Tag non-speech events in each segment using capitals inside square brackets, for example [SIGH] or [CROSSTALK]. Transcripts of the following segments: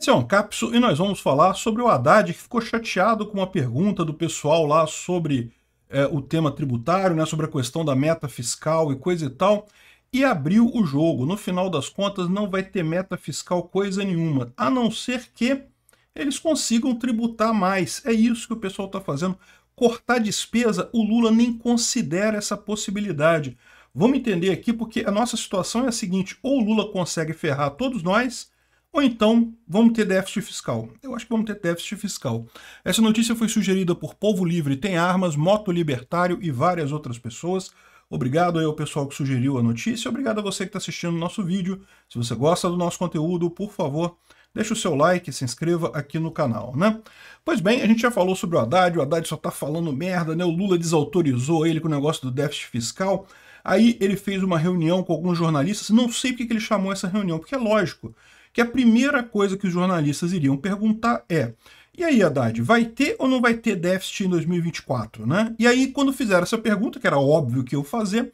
Esse é o Capso e nós vamos falar sobre o Haddad, que ficou chateado com uma pergunta do pessoal lá sobre é, o tema tributário, né, sobre a questão da meta fiscal e coisa e tal, e abriu o jogo. No final das contas, não vai ter meta fiscal coisa nenhuma, a não ser que eles consigam tributar mais. É isso que o pessoal está fazendo. Cortar despesa, o Lula nem considera essa possibilidade. Vamos entender aqui, porque a nossa situação é a seguinte: ou o Lula consegue ferrar todos nós ou então, vamos ter déficit fiscal. Eu acho que vamos ter déficit fiscal. Essa notícia foi sugerida por Povo Livre Tem Armas, Moto Libertário e várias outras pessoas. Obrigado aí ao pessoal que sugeriu a notícia. Obrigado a você que está assistindo o nosso vídeo. Se você gosta do nosso conteúdo, por favor, deixe o seu like, e se inscreva aqui no canal, né? Pois bem, a gente já falou sobre o Haddad, o Haddad só está falando merda, né? O Lula desautorizou ele com o negócio do déficit fiscal. Aí ele fez uma reunião com alguns jornalistas, não sei porque ele chamou essa reunião, porque é lógico, que a primeira coisa que os jornalistas iriam perguntar é: e aí, Haddad, vai ter ou não vai ter déficit em 2024? Né? E aí, quando fizeram essa pergunta, que era óbvio que eu fazer,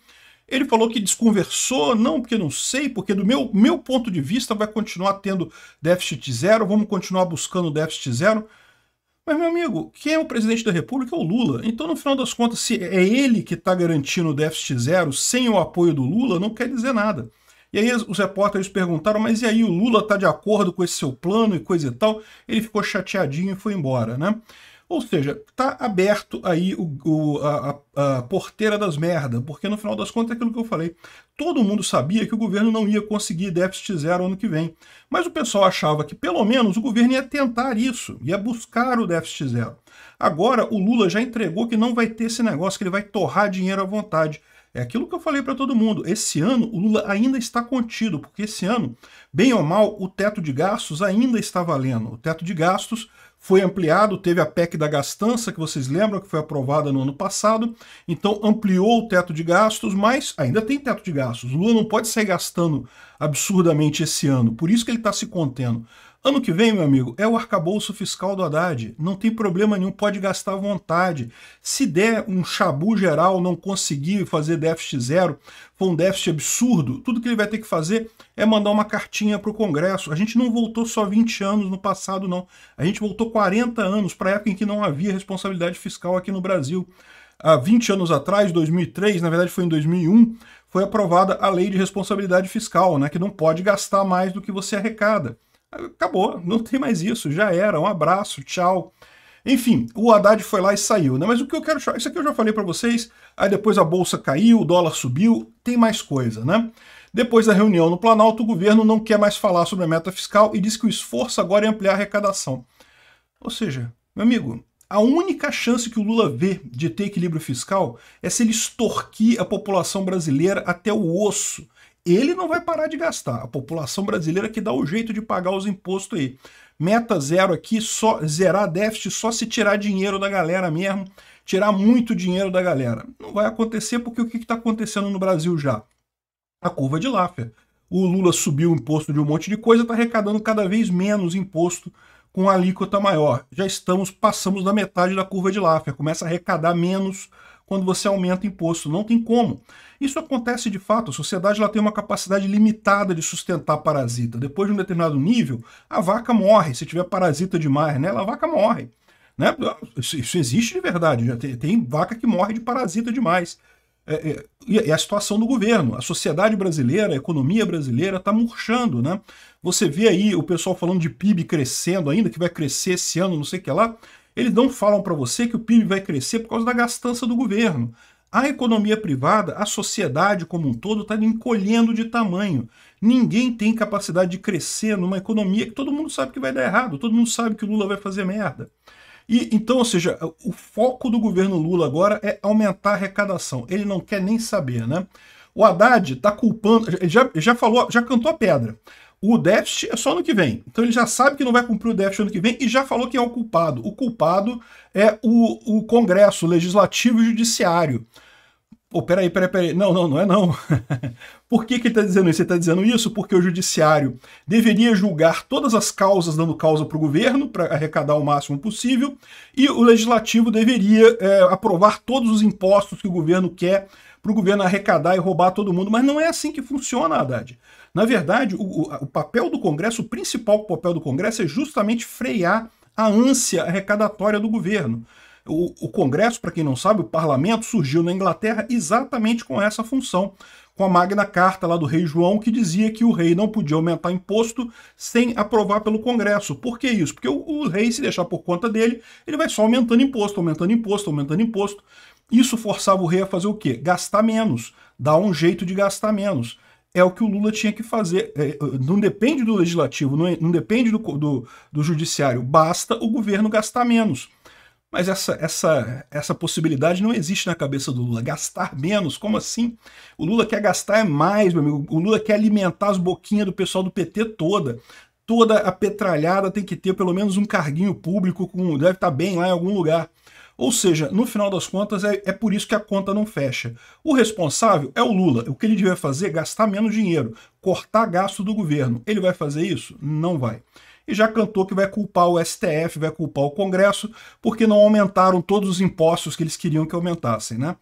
ele falou que desconversou, não, porque não sei, porque do meu, meu ponto de vista vai continuar tendo déficit zero, vamos continuar buscando déficit zero. Mas, meu amigo, quem é o presidente da República é o Lula. Então, no final das contas, se é ele que está garantindo o déficit zero sem o apoio do Lula, não quer dizer nada. E aí os repórteres perguntaram, mas e aí o Lula está de acordo com esse seu plano e coisa e tal? Ele ficou chateadinho e foi embora, né? Ou seja, está aberto aí o, o, a, a, porteira das merda, porque no final das contas é aquilo que eu falei. Todo mundo sabia que o governo não ia conseguir déficit zero ano que vem, mas o pessoal achava que pelo menos o governo ia tentar isso, ia buscar o déficit zero. Agora o Lula já entregou que não vai ter esse negócio, que ele vai torrar dinheiro à vontade. É aquilo que eu falei para todo mundo. Esse ano o Lula ainda está contido, porque esse ano, bem ou mal, o teto de gastos ainda está valendo. O teto de gastos foi ampliado, teve a PEC da gastança, que vocês lembram que foi aprovada no ano passado. Então ampliou o teto de gastos, mas ainda tem teto de gastos. O Lula não pode sair gastando absurdamente esse ano. Por isso que ele está se contendo. Ano que vem, meu amigo, é o arcabouço fiscal do Haddad. Não tem problema nenhum, pode gastar à vontade. Se der um chabu geral, não conseguir fazer déficit zero, foi um déficit absurdo, tudo que ele vai ter que fazer é mandar uma cartinha para o Congresso. A gente não voltou só 20 anos no passado, não. A gente voltou 40 anos para a época em que não havia responsabilidade fiscal aqui no Brasil. Há 20 anos atrás, 2003, na verdade foi em 2001, foi aprovada a Lei de Responsabilidade Fiscal, né, que não pode gastar mais do que você arrecada acabou, não tem mais isso, já era, um abraço, tchau. Enfim, o Haddad foi lá e saiu, né? Mas o que eu quero, isso aqui eu já falei para vocês, aí depois a bolsa caiu, o dólar subiu, tem mais coisa, né? Depois da reunião no Planalto, o governo não quer mais falar sobre a meta fiscal e diz que o esforço agora é ampliar a arrecadação. Ou seja, meu amigo, a única chance que o Lula vê de ter equilíbrio fiscal é se ele extorquir a população brasileira até o osso ele não vai parar de gastar. A população brasileira que dá o jeito de pagar os impostos aí. Meta zero aqui, só zerar déficit só se tirar dinheiro da galera mesmo, tirar muito dinheiro da galera. Não vai acontecer porque o que está acontecendo no Brasil já? A curva de Laffer. O Lula subiu o imposto de um monte de coisa, está arrecadando cada vez menos imposto com alíquota maior. Já estamos, passamos da metade da curva de Laffer, começa a arrecadar menos quando você aumenta o imposto. Não tem como. Isso acontece de fato. A sociedade ela tem uma capacidade limitada de sustentar parasita. Depois de um determinado nível, a vaca morre. Se tiver parasita demais nela, a vaca morre. Né? Isso existe de verdade. Já tem, tem vaca que morre de parasita demais. É, é, é, a situação do governo. A sociedade brasileira, a economia brasileira está murchando, né? Você vê aí o pessoal falando de PIB crescendo ainda, que vai crescer esse ano, não sei o que lá. Eles não falam para você que o PIB vai crescer por causa da gastança do governo. A economia privada, a sociedade como um todo, está encolhendo de tamanho. Ninguém tem capacidade de crescer numa economia que todo mundo sabe que vai dar errado, todo mundo sabe que o Lula vai fazer merda. E, então, ou seja, o foco do governo Lula agora é aumentar a arrecadação. Ele não quer nem saber, né? O Haddad está culpando, já, já falou, já cantou a pedra. O déficit é só ano que vem. Então ele já sabe que não vai cumprir o déficit ano que vem e já falou quem é o culpado. O culpado é o, o Congresso, o Legislativo e o Judiciário. Pô, peraí, peraí, peraí. Não, não, não é não. [LAUGHS] Por que, que ele está dizendo isso? Ele está dizendo isso porque o judiciário deveria julgar todas as causas, dando causa para o governo, para arrecadar o máximo possível, e o legislativo deveria é, aprovar todos os impostos que o governo quer para o governo arrecadar e roubar todo mundo. Mas não é assim que funciona, Haddad. Na verdade, o, o papel do Congresso, o principal papel do Congresso é justamente frear a ânsia arrecadatória do governo. O, o Congresso, para quem não sabe, o parlamento surgiu na Inglaterra exatamente com essa função, com a Magna Carta lá do rei João, que dizia que o rei não podia aumentar imposto sem aprovar pelo Congresso. Por que isso? Porque o, o rei, se deixar por conta dele, ele vai só aumentando imposto, aumentando imposto, aumentando imposto. Isso forçava o rei a fazer o quê? Gastar menos, dar um jeito de gastar menos. É o que o Lula tinha que fazer. É, é não depende do legislativo, não, é, não depende do, do, do, judiciário. Basta o governo gastar menos. Mas essa, essa, essa possibilidade não existe na cabeça do Lula. Gastar menos? Como assim? O Lula quer gastar mais, meu amigo. O Lula quer alimentar as boquinhas do pessoal do PT toda toda a petralhada tem que ter pelo menos um carguinho público, com, deve estar bem lá em algum lugar. Ou seja, no final das contas, é, é por isso que a conta não fecha. O responsável é o Lula. O que ele devia fazer é gastar menos dinheiro, cortar gasto do governo. Ele vai fazer isso? Não vai e já cantou que vai culpar o STF, vai culpar o Congresso, porque não aumentaram todos os impostos que eles queriam que aumentassem, né?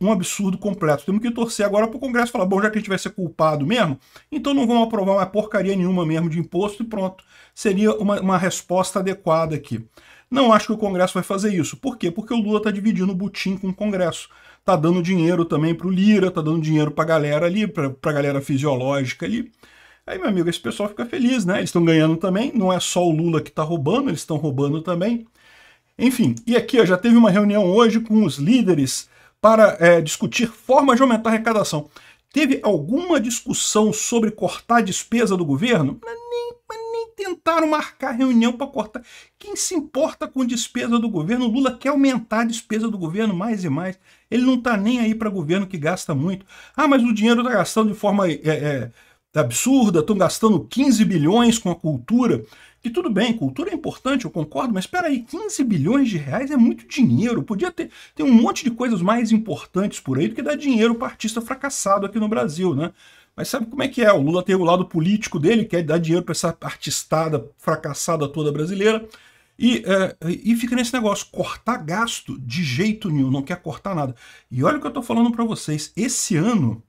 um absurdo completo. Temos que torcer agora para o Congresso falar, bom, já que a gente vai ser culpado mesmo, então não vamos aprovar uma porcaria nenhuma mesmo de imposto e pronto. Seria uma, uma resposta adequada aqui. Não acho que o Congresso vai fazer isso. Por quê? Porque o Lula está dividindo o butim com o Congresso. Está dando dinheiro também para o Lira, está dando dinheiro para a galera ali, para a galera fisiológica ali. Aí, meu amigo, esse pessoal fica feliz, né? Eles estão ganhando também, não é só o Lula que está roubando, eles estão roubando também. Enfim, e aqui ó, já teve uma reunião hoje com os líderes para é, discutir formas de aumentar a arrecadação. Teve alguma discussão sobre cortar a despesa do governo? nem, nem tentaram marcar reunião para cortar. Quem se importa com despesa do governo? Lula quer aumentar a despesa do governo mais e mais. Ele não está nem aí para governo que gasta muito. Ah, mas o dinheiro está gastando de forma é, é, tá absurda, estão gastando 15 bilhões com a cultura. Que tudo bem, cultura é importante, eu concordo, mas espera aí, 15 bilhões de reais é muito dinheiro. Podia ter tem um monte de coisas mais importantes por aí do que dar dinheiro para artista fracassado aqui no Brasil, né? Mas sabe como é que é? O Lula tem o lado político dele, quer dar dinheiro para essa artistada fracassada toda brasileira. E, é, e fica nesse negócio, cortar gasto de jeito nenhum, não quer cortar nada. E olha o que eu estou falando para vocês, esse ano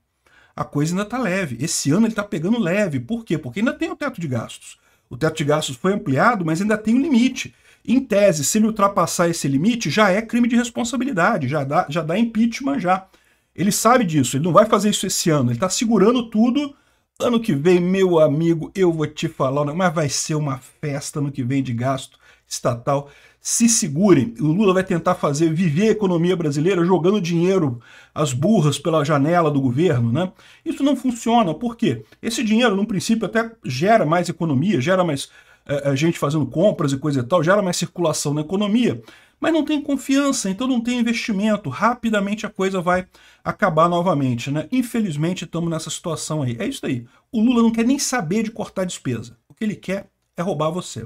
a coisa ainda está leve. Esse ano ele está pegando leve. Por quê? Porque ainda tem o teto de gastos. O teto de gastos foi ampliado, mas ainda tem um limite. Em tese, se ele ultrapassar esse limite, já é crime de responsabilidade, já dá, já dá impeachment já. Ele sabe disso, ele não vai fazer isso esse ano, ele está segurando tudo. Ano que vem, meu amigo, eu vou te falar, mas vai ser uma festa ano que vem de gasto estatal se segurem. O Lula vai tentar fazer viver a economia brasileira jogando dinheiro às burras pela janela do governo, né? Isso não funciona, por quê? Esse dinheiro, no princípio, até gera mais economia, gera mais é, gente fazendo compras e coisa e tal, gera mais circulação na economia, mas não tem confiança, então não tem investimento. Rapidamente a coisa vai acabar novamente, né? Infelizmente estamos nessa situação aí. É isso aí. O Lula não quer nem saber de cortar despesa. O que ele quer é roubar você.